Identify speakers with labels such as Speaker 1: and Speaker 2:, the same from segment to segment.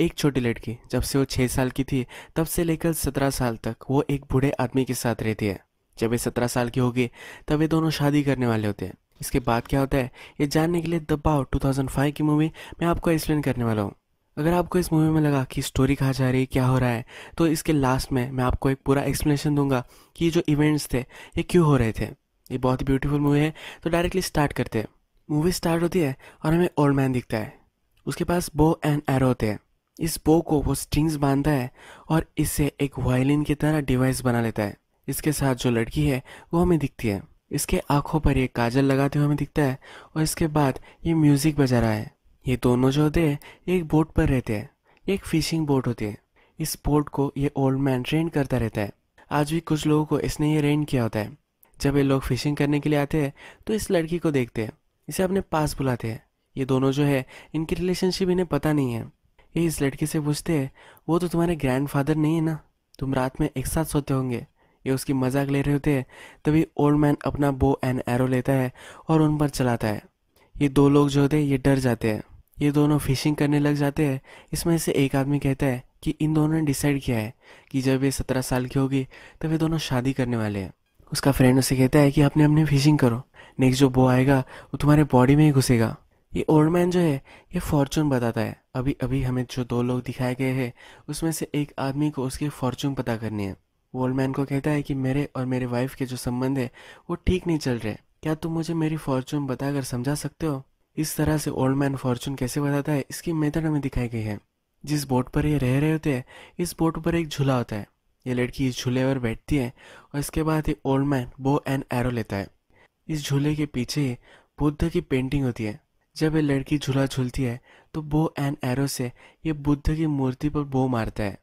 Speaker 1: एक छोटी लड़की जब से वो छः साल की थी तब से लेकर सत्रह साल तक वो एक बूढ़े आदमी के साथ रहती है जब ये सत्रह साल की होगी तब ये दोनों शादी करने वाले होते हैं इसके बाद क्या होता है ये जानने के लिए दबाव 2005 की मूवी मैं आपको एक्सप्लेन करने वाला हूँ अगर आपको इस मूवी में लगा कि स्टोरी कहाँ जा रही है क्या हो रहा है तो इसके लास्ट में मैं आपको एक पूरा एक्सप्लेनेशन दूंगा कि ये जो इवेंट्स थे ये क्यों हो रहे थे ये बहुत ही ब्यूटीफुल मूवी है तो डायरेक्टली स्टार्ट करते हैं मूवी स्टार्ट होती है और हमें ओल्ड मैन दिखता है उसके पास बो एंड एरो होते हैं इस बो को वो स्ट्रिंग्स बांधता है और इसे एक वायलिन की तरह डिवाइस बना लेता है इसके साथ जो लड़की है वो हमें दिखती है इसके आंखों पर ये काजल लगाते हुए हमें दिखता है और इसके बाद ये म्यूजिक बजा रहा है ये दोनों जो होते हैं एक बोट पर रहते हैं एक फिशिंग बोट होती है इस बोट को ये ओल्ड मैन रेंट करता रहता है आज भी कुछ लोगों को इसने ये रेंट किया होता है जब ये लोग फिशिंग करने के लिए आते हैं तो इस लड़की को देखते हैं इसे अपने पास बुलाते हैं ये दोनों जो है इनकी रिलेशनशिप इन्हें पता नहीं है इस लड़के से पूछते हैं वो तो तुम्हारे ग्रैंडफादर नहीं है ना तुम रात में एक साथ सोते होंगे ये उसकी मजाक ले रहे होते हैं तभी ओल्ड मैन अपना बो एंड एरो लेता है और उन पर चलाता है ये दो लोग जो होते हैं ये डर जाते हैं ये दोनों फिशिंग करने लग जाते हैं इसमें से एक आदमी कहता है कि इन दोनों ने डिसाइड किया है कि जब ये सत्रह साल की होगी तब ये दोनों शादी करने वाले हैं उसका फ्रेंड उसे कहता है कि अपने अपने फिशिंग करो नेक्स्ट जो बो आएगा वो तुम्हारे बॉडी में ही घुसेगा ये ओल्ड मैन जो है ये फॉर्चून बताता है अभी अभी हमें जो दो लोग दिखाए गए हैं उसमें से एक आदमी को उसकी फॉर्चून पता करनी है वो ओल्ड मैन को कहता है कि मेरे और मेरे वाइफ के जो संबंध है वो ठीक नहीं चल रहे क्या तुम मुझे मेरी फॉर्चून बताकर समझा सकते हो इस तरह से ओल्ड मैन फॉर्चून कैसे बताता है इसकी मेथड हमें दिखाई गई है जिस बोट पर ये रह रहे होते हैं इस बोट पर एक झूला होता है ये लड़की इस झूले पर बैठती है और इसके बाद ये old man bow and arrow लेता है इस झूले के पीछे बुद्ध की पेंटिंग होती है जब ये लड़की झूला झूलती है तो बो एंड एरो से ये बुद्ध की मूर्ति पर बो मारता है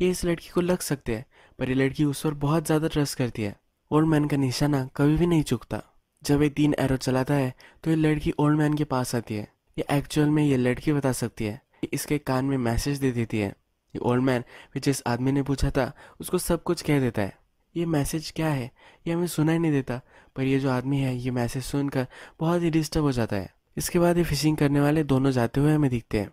Speaker 1: ये इस लड़की को लग सकते हैं पर ये लड़की उस पर बहुत ज़्यादा ट्रस्ट करती है ओल्ड मैन का निशाना कभी भी नहीं चुकता जब ये तीन एरो चलाता है तो ये लड़की ओल्ड मैन के पास आती है ये एक्चुअल में ये लड़की बता सकती है इसके कान में मैसेज दे देती है ये ओल्ड मैन जिस आदमी ने पूछा था उसको सब कुछ कह देता है ये मैसेज क्या है ये हमें सुना ही नहीं देता पर ये जो आदमी है ये मैसेज सुनकर बहुत ही डिस्टर्ब हो जाता है इसके बाद ये फिशिंग करने वाले दोनों जाते हुए हमें दिखते हैं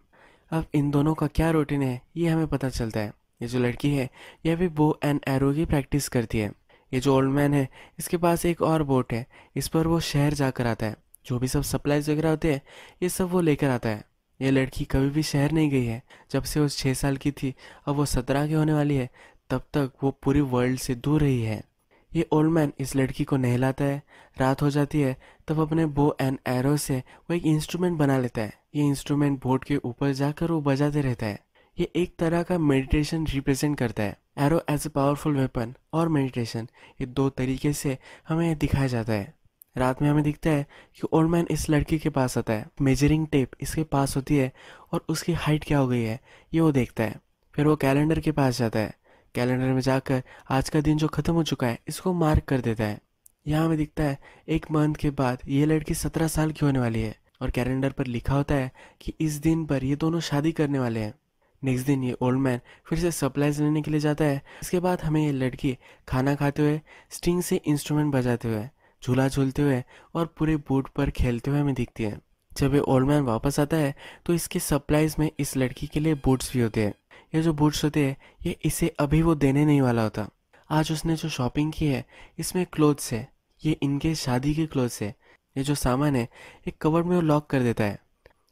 Speaker 1: अब इन दोनों का क्या रूटीन है ये हमें पता चलता है ये जो लड़की है यह भी बो एंड एरो की प्रैक्टिस करती है ये जो ओल्ड मैन है इसके पास एक और बोट है इस पर वो शहर जाकर आता है जो भी सब सप्लाईज वगैरह होते हैं ये सब वो लेकर आता है ये लड़की कभी भी शहर नहीं गई है जब से वो छः साल की थी अब वो सत्रह की होने वाली है तब तक वो पूरी वर्ल्ड से दूर रही है ये ओल्ड मैन इस लड़की को नहलाता है रात हो जाती है तब अपने बो एंड एरो से वो एक इंस्ट्रूमेंट बना लेता है ये इंस्ट्रूमेंट बोर्ड के ऊपर जाकर वो बजाते रहता है ये एक तरह का मेडिटेशन रिप्रेजेंट करता है arrow as a powerful weapon और मेडिटेशन ये दो तरीके से हमें दिखाया जाता है रात में हमें दिखता है कि ओल्ड मैन इस लड़की के पास आता है मेजरिंग टेप इसके पास होती है और उसकी हाइट क्या हो गई है ये वो देखता है फिर वो कैलेंडर के पास जाता है कैलेंडर में जाकर आज का दिन जो ख़त्म हो चुका है इसको मार्क कर देता है यहाँ हमें दिखता है एक मंथ के बाद ये लड़की सत्रह साल की होने वाली है और कैलेंडर पर लिखा होता है कि इस दिन पर ये दोनों शादी करने वाले हैं नेक्स्ट दिन ये ओल्ड मैन फिर से सप्लाईज लेने के लिए जाता है इसके बाद हमें ये लड़की खाना खाते हुए स्ट्रिंग से इंस्ट्रूमेंट बजाते हुए झूला झूलते हुए और पूरे बोर्ड पर खेलते हुए हमें दिखती है जब ये ओल्ड मैन वापस आता है तो इसके सप्लाईज में इस लड़की के लिए बूट्स भी होते हैं ये जो बूट्स होते हैं ये इसे अभी वो देने नहीं वाला होता आज उसने जो शॉपिंग की है इसमें क्लोथ्स है ये इनके शादी के क्लोथ्स है ये जो सामान है एक कवर में वो लॉक कर देता है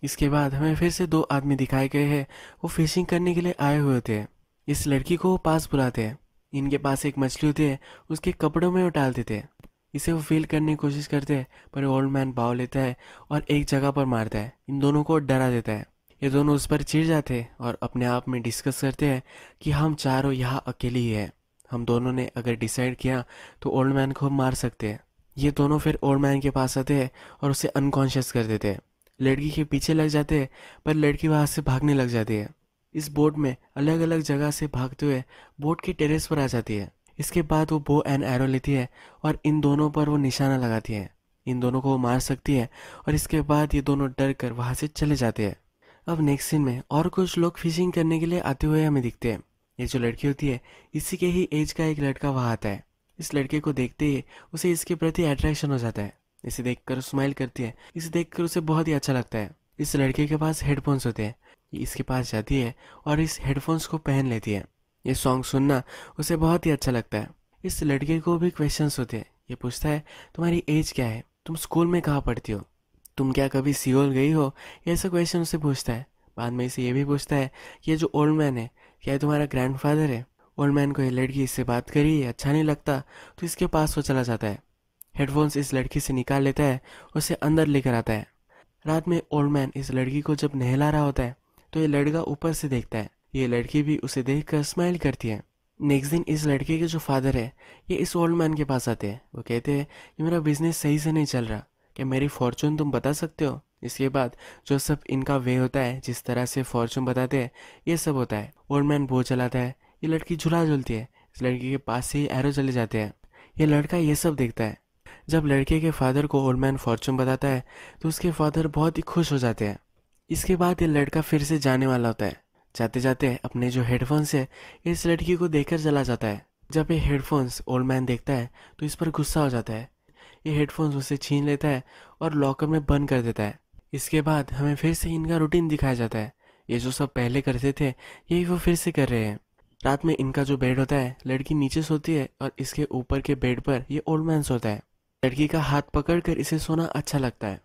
Speaker 1: इसके बाद हमें फिर से दो आदमी दिखाए गए हैं वो फिशिंग करने के लिए आए हुए होते हैं इस लड़की को वो पास बुलाते हैं इनके पास एक मछली होती है उसके कपड़ों में वो डाल देते हैं इसे वो फील करने की कोशिश करते हैं पर ओल्ड मैन भाव लेता है और एक जगह पर मारता है इन दोनों को डरा देता है ये दोनों उस पर चिढ़ जाते हैं और अपने आप में डिस्कस करते हैं कि हम चारों यहाँ अकेले ही हैं हम दोनों ने अगर डिसाइड किया तो ओल्ड मैन को मार सकते हैं ये दोनों फिर ओल्ड मैन के पास आते हैं और उसे अनकॉन्शियस कर देते हैं लड़की के पीछे लग जाते हैं पर लड़की वहाँ से भागने लग जाती है इस बोट में अलग अलग जगह से भागते हुए बोट के टेरेस पर आ जाती है इसके बाद वो बो एंड एरो लेती है और इन दोनों पर वो निशाना लगाती है इन दोनों को वो मार सकती है और इसके बाद ये दोनों डर कर वहाँ से चले जाते हैं अब नेक्स्ट सीन में और कुछ लोग फिशिंग करने के लिए आते हुए हमें दिखते हैं ये जो लड़की होती है इसी के ही एज का एक लड़का वहाँ आता है इस लड़के को देखते ही उसे इसके प्रति अट्रैक्शन हो जाता है इसे देखकर स्माइल करती है इसे देखकर उसे बहुत ही अच्छा लगता है इस लड़के के पास हेडफोन्स होते हैं ये इसके पास जाती है और इस हेडफोन्स को पहन लेती है ये सॉन्ग सुनना उसे बहुत ही अच्छा लगता है इस लड़के को भी क्वेश्चंस होते हैं ये पूछता है तुम्हारी एज क्या है तुम स्कूल में कहाँ पढ़ती हो तुम क्या कभी सियोल गई हो ये सब क्वेश्चन उसे पूछता है बाद में इसे ये भी पूछता है कि ये जो ओल्ड मैन है क्या तुम्हारा ग्रैंड फादर है ओल्ड मैन को ये लड़की इससे बात करी अच्छा नहीं लगता तो इसके पास वो चला जाता है हेडफोन्स इस लड़की से निकाल लेता है उसे अंदर लेकर आता है रात में ओल्ड मैन इस लड़की को जब नहला रहा होता है तो ये लड़का ऊपर से देखता है ये लड़की भी उसे देख कर स्माइल करती है नेक्स्ट दिन इस लड़के के जो फादर है ये इस ओल्ड मैन के पास आते हैं वो कहते हैं कि मेरा बिजनेस सही से नहीं चल रहा क्या मेरी फॉर्चून तुम बता सकते हो इसके बाद जो सब इनका वे होता है जिस तरह से फॉर्चून बताते हैं ये सब होता है ओल्ड मैन बो चलाता है ये लड़की झुला झुलती है इस लड़की के पास से ही एरो चले जाते हैं ये लड़का ये सब देखता है जब लड़के के फादर को ओल्ड मैन फॉर्चून बताता है तो उसके फादर बहुत ही खुश हो जाते हैं इसके बाद ये लड़का फिर से जाने वाला होता है जाते जाते अपने जो हेडफोन्स है इस लड़की को देखकर चला जाता है जब ये हेडफोन्स ओल्ड मैन देखता है तो इस पर गुस्सा हो जाता है ये हेडफोन्स उसे छीन लेता है और लॉकर में बंद कर देता है इसके बाद हमें फिर से इनका रूटीन दिखाया जाता है ये जो सब पहले करते थे यही वो फिर से कर रहे हैं रात में इनका जो बेड होता है लड़की नीचे सोती है और इसके ऊपर के बेड पर ये ओल्ड मैन सोता है लड़की का हाथ पकड़ कर इसे सोना अच्छा लगता है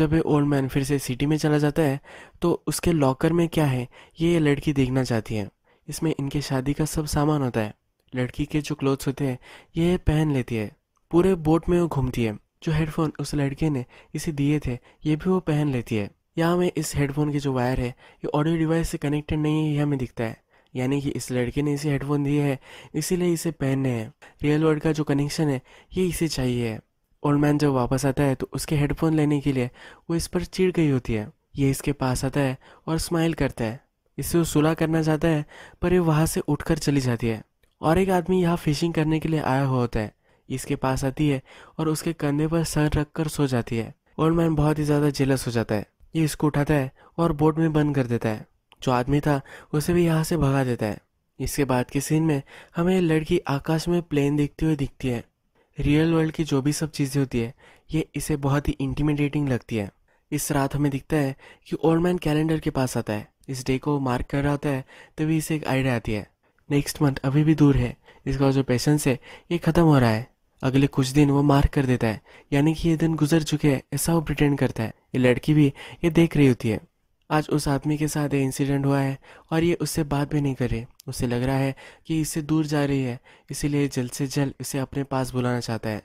Speaker 1: जब ये ओल्ड मैन फिर से सिटी में चला जाता है तो उसके लॉकर में क्या है ये ये लड़की देखना चाहती है इसमें इनके शादी का सब सामान होता है लड़की के जो क्लोथ्स होते हैं ये पहन लेती है पूरे बोट में वो घूमती है जो हेडफोन उस लड़के ने इसे दिए थे ये भी वो पहन लेती है यहाँ में इस हेडफोन के जो वायर है ये ऑडियो डिवाइस से कनेक्टेड नहीं है यह हमें दिखता है यानी कि इस लड़के ने इसे हेडफोन दिए है इसीलिए इसे पहनने हैं रियल वर्ल्ड का जो कनेक्शन है ये इसे चाहिए है ओल्ड मैन जब वापस आता है तो उसके हेडफोन लेने के लिए वो इस पर चिड़ गई होती है ये इसके पास आता है और स्माइल करता है इससे वो सुलह करना चाहता है पर ये वहाँ से उठकर चली जाती है और एक आदमी यहाँ फिशिंग करने के लिए आया हुआ होता है इसके पास आती है और उसके कंधे पर सर रख कर सो जाती है ओल्ड मैन बहुत ही ज़्यादा जेलस हो जाता है ये इसको उठाता है और बोट में बंद कर देता है जो आदमी था उसे भी यहाँ से भगा देता है इसके बाद के सीन में हमें ये लड़की आकाश में प्लेन देखते हुए दिखती है रियल वर्ल्ड की जो भी सब चीज़ें होती है ये इसे बहुत ही इंटीमिडेटिंग लगती है इस रात हमें दिखता है कि ओल्ड मैन कैलेंडर के पास आता है इस डे को मार्क कर रहा होता है तभी इसे एक आइडिया आती है नेक्स्ट मंथ अभी भी दूर है इसका जो पेशेंस है ये ख़त्म हो रहा है अगले कुछ दिन वो मार कर देता है यानी कि ये दिन गुजर चुके हैं ऐसा वो प्रिटेंड करता है ये लड़की भी ये देख रही होती है आज उस आदमी के साथ ये इंसिडेंट हुआ है और ये उससे बात भी नहीं कर रही उसे लग रहा है कि इससे दूर जा रही है इसीलिए जल्द से जल्द इसे अपने पास बुलाना चाहता है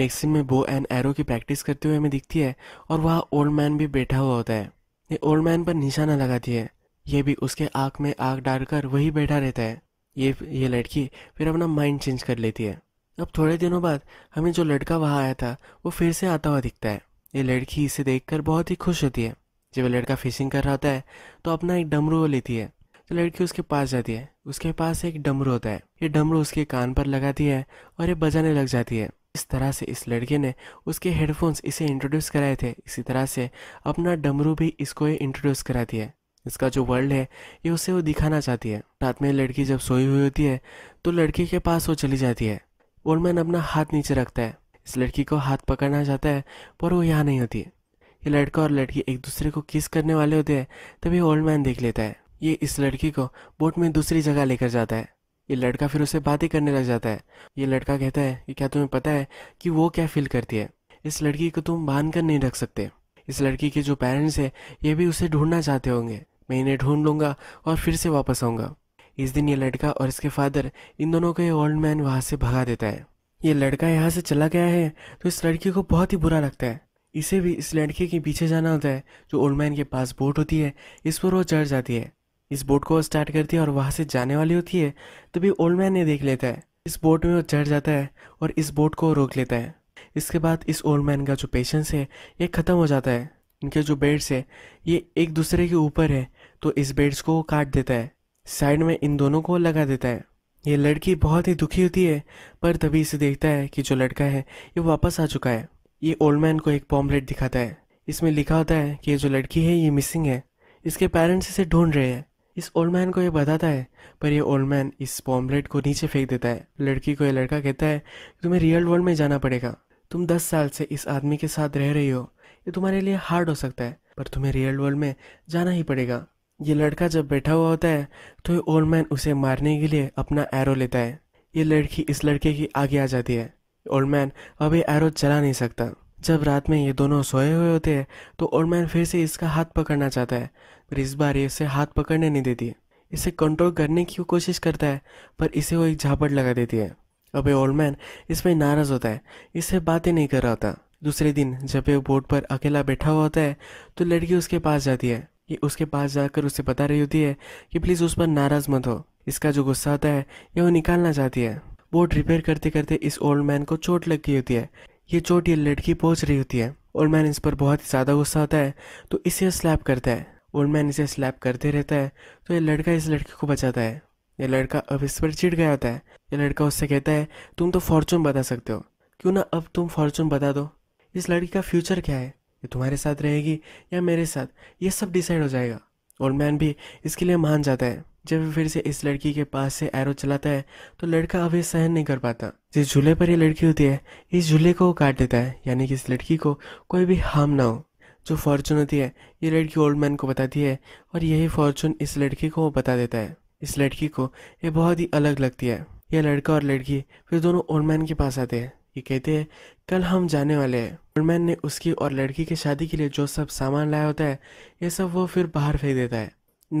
Speaker 1: नेक्स्ट में बो एंड एरो की प्रैक्टिस करते हुए हमें दिखती है और वहाँ ओल्ड मैन भी बैठा हुआ होता है ये ओल्ड मैन पर निशाना लगाती है ये भी उसके आँख में आँख डालकर वही बैठा रहता है ये ये लड़की फिर अपना माइंड चेंज कर लेती है अब थोड़े दिनों बाद हमें जो लड़का वहाँ आया था वो फिर से आता हुआ दिखता है ये लड़की इसे देख बहुत ही खुश होती है जब लड़का फिशिंग कर रहा होता है तो अपना एक डमरू वो लेती है तो लड़की उसके पास जाती है उसके पास एक डमरू होता है ये डमरू उसके कान पर लगाती है और ये बजाने लग जाती है इस तरह से इस लड़के ने उसके हेडफोन्स इसे इंट्रोड्यूस कराए थे इसी तरह से अपना डमरू भी इसको इंट्रोड्यूस कराती है इसका जो वर्ल्ड है ये उसे वो दिखाना चाहती है रात में लड़की जब सोई हुई होती है तो लड़के के पास वो चली जाती है ओल्डमैन अपना हाथ नीचे रखता है इस लड़की को हाथ पकड़ना चाहता है पर वो यहाँ नहीं होती ये लड़का और लड़की एक दूसरे को किस करने वाले होते हैं तभी ओल्ड मैन देख लेता है ये इस लड़की को बोट में दूसरी जगह लेकर जाता है ये लड़का फिर उसे बातें करने लग जाता है ये लड़का कहता है कि क्या तुम्हें पता है कि वो क्या फील करती है इस लड़की को तुम बांध कर नहीं रख सकते इस लड़की के जो पेरेंट्स है ये भी उसे ढूंढना चाहते होंगे मैं इन्हें ढूंढ लूंगा और फिर से वापस आऊंगा इस दिन ये लड़का और इसके फादर इन दोनों को ये ओल्ड मैन वहाँ से भगा देता है ये लड़का यहाँ से चला गया है तो इस लड़की को बहुत ही बुरा लगता है इसे भी इस लड़के के पीछे जाना होता है जो ओल्ड मैन के पास बोट होती है इस पर वो चढ़ जाती है इस बोट को स्टार्ट करती है और वहाँ से जाने वाली होती है तभी ओल्ड मैन ने देख लेता है इस बोट में वो चढ़ जाता है और इस बोट को रोक लेता है इसके बाद इस ओल्ड मैन का जो पेशेंस है ये ख़त्म हो जाता है इनके जो बेड्स है ये एक दूसरे के ऊपर है तो इस बेड्स को काट देता है साइड में इन दोनों को लगा देता है ये लड़की बहुत ही दुखी होती है पर तभी इसे देखता है कि जो लड़का है ये वापस आ चुका है ये ओल्ड मैन को एक पॉम्पलेट दिखाता है इसमें लिखा होता है कि ये जो लड़की है ये मिसिंग है इसके पेरेंट्स इसे ढूंढ रहे हैं इस ओल्ड मैन को ये बताता है पर ये ओल्ड मैन इस पॉम्पलेट को नीचे फेंक देता है लड़की को ये लड़का कहता है तुम्हें रियल वर्ल्ड में जाना पड़ेगा तुम दस साल से इस आदमी के साथ रह रही हो ये तुम्हारे लिए हार्ड हो सकता है पर तुम्हें रियल वर्ल्ड में जाना ही पड़ेगा ये लड़का जब बैठा हुआ होता है तो ओल्ड मैन उसे मारने के लिए अपना एरो लेता है ये लड़की इस लड़के की आगे आ जाती है ओल्ड मैन अब ये एरो चला नहीं सकता जब रात में ये दोनों सोए हुए होते हैं तो ओल्ड मैन फिर से इसका हाथ पकड़ना चाहता है पर इस बार ये इसे हाथ पकड़ने नहीं देती इसे कंट्रोल करने की कोशिश करता है पर इसे वो एक झापट लगा देती है अब ये ओल्ड मैन इसमें नाराज़ होता है इससे बातें नहीं कर रहा होता दूसरे दिन जब ये बोर्ड पर अकेला बैठा हुआ होता है तो लड़की उसके पास जाती है ये उसके पास जाकर उसे बता रही होती है कि प्लीज़ उस पर नाराज़ मत हो इसका जो गुस्सा आता है ये वो निकालना चाहती है बोट रिपेयर करते करते इस ओल्ड मैन को चोट लग गई होती है ये चोट ये लड़की पहुंच रही होती है ओल्ड मैन इस पर बहुत ही ज़्यादा गुस्सा आता है तो इसे स्लैप करता है ओल्ड मैन इसे स्लैप करते रहता है तो ये लड़का इस लड़की को बचाता है ये लड़का अब इस पर चिड़ गया होता है ये लड़का उससे कहता है तुम तो फॉर्चून बता सकते हो क्यों ना अब तुम फॉर्चून बता दो इस लड़की का फ्यूचर क्या है ये तुम्हारे साथ रहेगी या मेरे साथ ये सब डिसाइड हो जाएगा ओल्ड मैन भी इसके लिए मान जाता है जब फिर से इस लड़की के पास से एरो चलाता है तो लड़का अब सहन नहीं कर पाता जिस झूले पर ये लड़की होती है इस झूले को काट देता है यानी कि इस लड़की को कोई भी हार्म ना हो जो फॉर्चून होती है ये लड़की ओल्ड मैन को बताती है और यही फॉर्चून इस लड़की को बता देता है इस लड़की को ये बहुत ही अलग लगती है यह लड़का और लड़की फिर दोनों ओल्ड मैन के पास आते हैं ये कहते हैं कल हम जाने वाले हैं बुलमैन ने उसकी और लड़की की शादी के लिए जो सब सामान लाया होता है ये सब वो फिर बाहर फेंक देता है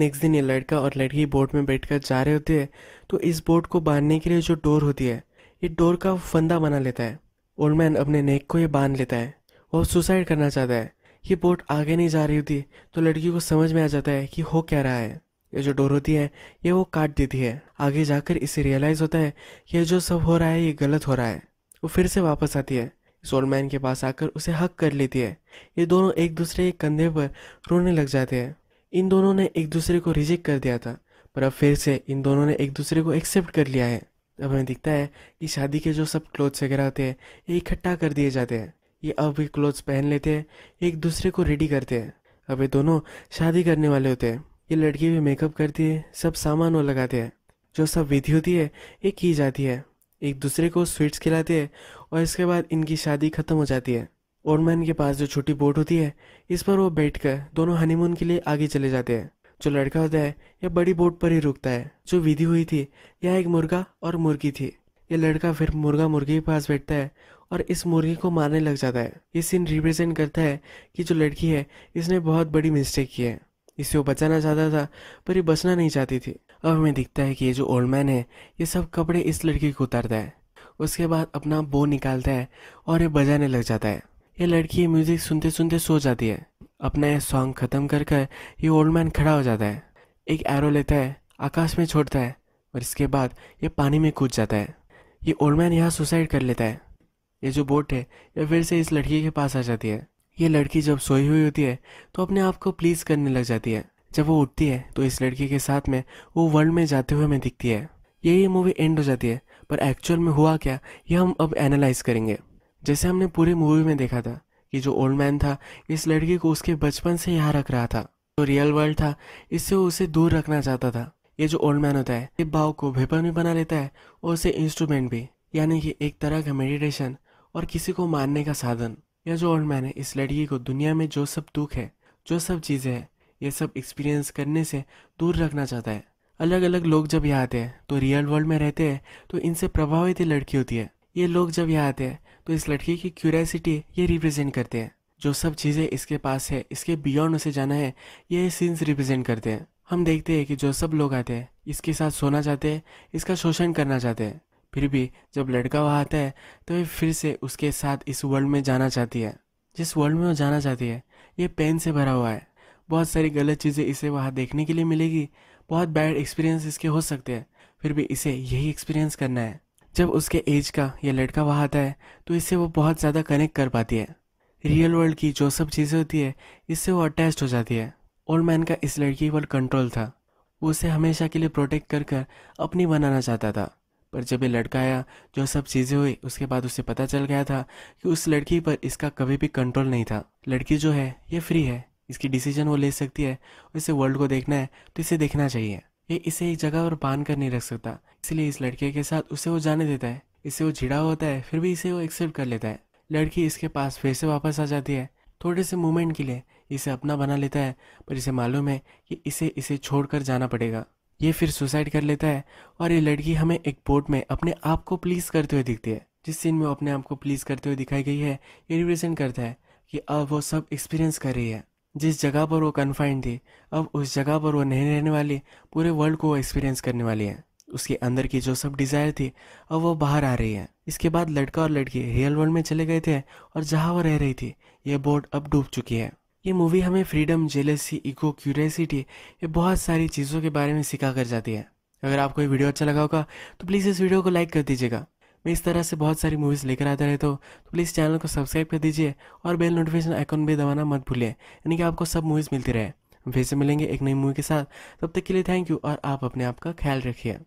Speaker 1: नेक्स्ट दिन ये लड़का और लड़की बोट में बैठकर जा रहे होते हैं तो इस बोट को बांधने के लिए जो डोर होती है ये डोर का फंदा बना लेता है ओल्ड मैन अपने नेक को ये बांध लेता है वो सुसाइड करना चाहता है ये बोट आगे नहीं जा रही होती तो लड़की को समझ में आ जाता है कि हो क्या रहा है ये जो डोर होती है ये वो काट देती है आगे जाकर इसे रियलाइज़ होता है कि ये जो सब हो रहा है ये गलत हो रहा है वो फिर से वापस आती है सोलमैन के पास आकर उसे हक कर लेती है ये दोनों एक दूसरे के कंधे पर रोने लग जाते हैं इन दोनों ने एक दूसरे को रिजेक्ट कर दिया था पर अब फिर से इन दोनों ने एक दूसरे को एक्सेप्ट कर लिया है अब हमें दिखता है कि शादी के जो सब क्लोथ्स वगैरह होते हैं ये इकट्ठा कर दिए जाते हैं ये अब भी क्लोथ्स पहन लेते हैं एक दूसरे को रेडी करते हैं अब ये दोनों शादी करने वाले होते हैं ये लड़की भी मेकअप करती है सब सामान वो लगाते हैं जो सब विधि होती है ये की जाती है एक दूसरे को स्वीट्स खिलाते हैं और इसके बाद इनकी शादी ख़त्म हो जाती है और मैं इनके पास जो छोटी बोट होती है इस पर वो बैठ कर दोनों हनीमून के लिए आगे चले जाते हैं जो लड़का होता है यह बड़ी बोट पर ही रुकता है जो विधि हुई थी यह एक मुर्गा और मुर्गी थी यह लड़का फिर मुर्गा मुर्गी के पास बैठता है और इस मुर्गी को मारने लग जाता है ये सीन रिप्रेजेंट करता है कि जो लड़की है इसने बहुत बड़ी मिस्टेक की है इसे वो बचाना चाहता था पर ये बचना नहीं चाहती थी अब हमें दिखता है कि ये जो ओल्ड मैन है ये सब कपड़े इस लड़की को उतारता है उसके बाद अपना बो निकालता है और ये बजाने लग जाता है ये लड़की ये म्यूज़िक सुनते सुनते सो जाती है अपना ये सॉन्ग ख़त्म कर कर ये ओल्ड मैन खड़ा हो जाता है एक एरो लेता है आकाश में छोड़ता है और इसके बाद ये पानी में कूद जाता है ये ओल्ड मैन यहाँ सुसाइड कर लेता है ये जो बोट है ये फिर से इस लड़की के पास आ जाती है ये लड़की जब सोई हुई होती है तो अपने आप को प्लीज़ करने लग जाती है जब वो उठती है तो इस लड़की के साथ में वो वर्ल्ड में जाते हुए हमें दिखती है यही मूवी एंड हो जाती है पर एक्चुअल में हुआ क्या ये हम अब एनालाइज करेंगे जैसे हमने पूरी मूवी में देखा था कि जो ओल्ड मैन था इस लड़की को उसके बचपन से यहाँ रख रहा था जो रियल वर्ल्ड था इससे उसे दूर रखना चाहता था ये जो ओल्ड मैन होता है ये भाव को वेपन भी बना लेता है और उसे इंस्ट्रूमेंट भी यानी कि एक तरह का मेडिटेशन और किसी को मारने का साधन यह जो ओल्ड मैन है इस लड़की को दुनिया में जो सब दुख है जो सब चीज़ें हैं ये सब एक्सपीरियंस करने से दूर रखना चाहता है अलग अलग लोग जब यहाँ आते हैं तो रियल वर्ल्ड में रहते हैं तो इनसे प्रभावित ये लड़की होती है ये लोग जब यहाँ आते हैं तो इस लड़की की क्यूरियासिटी ये रिप्रेजेंट करते हैं जो सब चीज़ें इसके पास है इसके बियॉन्ड उसे जाना है ये सीन्स रिप्रेजेंट करते हैं हम देखते हैं कि जो सब लोग आते हैं इसके साथ सोना चाहते हैं इसका शोषण करना चाहते हैं फिर भी जब लड़का वहाँ आता है तो ये फिर से उसके साथ इस वर्ल्ड में जाना चाहती है जिस वर्ल्ड में वो जाना चाहती है ये पेन से भरा हुआ है बहुत सारी गलत चीज़ें इसे वहाँ देखने के लिए मिलेगी बहुत बैड एक्सपीरियंस इसके हो सकते हैं फिर भी इसे यही एक्सपीरियंस करना है जब उसके एज का यह लड़का वहाँ आता है तो इससे वो बहुत ज़्यादा कनेक्ट कर पाती है रियल वर्ल्ड की जो सब चीज़ें होती है इससे वो अटैच हो जाती है ओल्ड मैन का इस लड़की पर कंट्रोल था वो उसे हमेशा के लिए प्रोटेक्ट कर कर अपनी बनाना चाहता था पर जब ये लड़का आया जो सब चीज़ें हुई उसके बाद उसे पता चल गया था कि उस लड़की पर इसका कभी भी कंट्रोल नहीं था लड़की जो है ये फ्री है इसकी डिसीजन वो ले सकती है और इसे वर्ल्ड को देखना है तो इसे देखना चाहिए ये इसे एक जगह पर बांध कर नहीं रख सकता इसलिए इस लड़के के साथ उसे वो जाने देता है इसे वो झिड़ा होता है फिर भी इसे वो एक्सेप्ट कर लेता है लड़की इसके पास फिर से वापस आ जाती है थोड़े से मोमेंट के लिए इसे अपना बना लेता है पर इसे मालूम है कि इसे इसे छोड़कर जाना पड़ेगा ये फिर सुसाइड कर लेता है और ये लड़की हमें एक बोट में अपने आप को प्लीज करते हुए दिखती है जिस सीन में वो अपने आप को प्लीज करते हुए दिखाई गई है ये रिप्रेजेंट करता है कि अब वो सब एक्सपीरियंस कर रही है जिस जगह पर वो कन्फाइंड थी अब उस जगह पर वो नहीं रहने वाली पूरे वर्ल्ड को वो एक्सपीरियंस करने वाली है उसके अंदर की जो सब डिज़ायर थी अब वो बाहर आ रही है इसके बाद लड़का और लड़की रियल वर्ल्ड में चले गए थे और जहाँ वो रह रही थी ये बोर्ड अब डूब चुकी है ये मूवी हमें फ्रीडम जेलेसी इको क्यूरियसिटी ये बहुत सारी चीज़ों के बारे में सिखा कर जाती है अगर आपको ये वीडियो अच्छा लगा होगा तो प्लीज़ इस वीडियो को लाइक कर दीजिएगा मैं इस तरह से बहुत सारी मूवीज़ लेकर आता रहता हूँ तो प्लीज़ चैनल को सब्सक्राइब कर दीजिए और बेल नोटिफिकेशन आइकन भी दबाना मत भूलिए यानी कि आपको सब मूवीज़ मिलती रहे फिर से मिलेंगे एक नई मूवी के साथ तब तक के लिए थैंक यू और आप अपने आप का ख्याल रखिए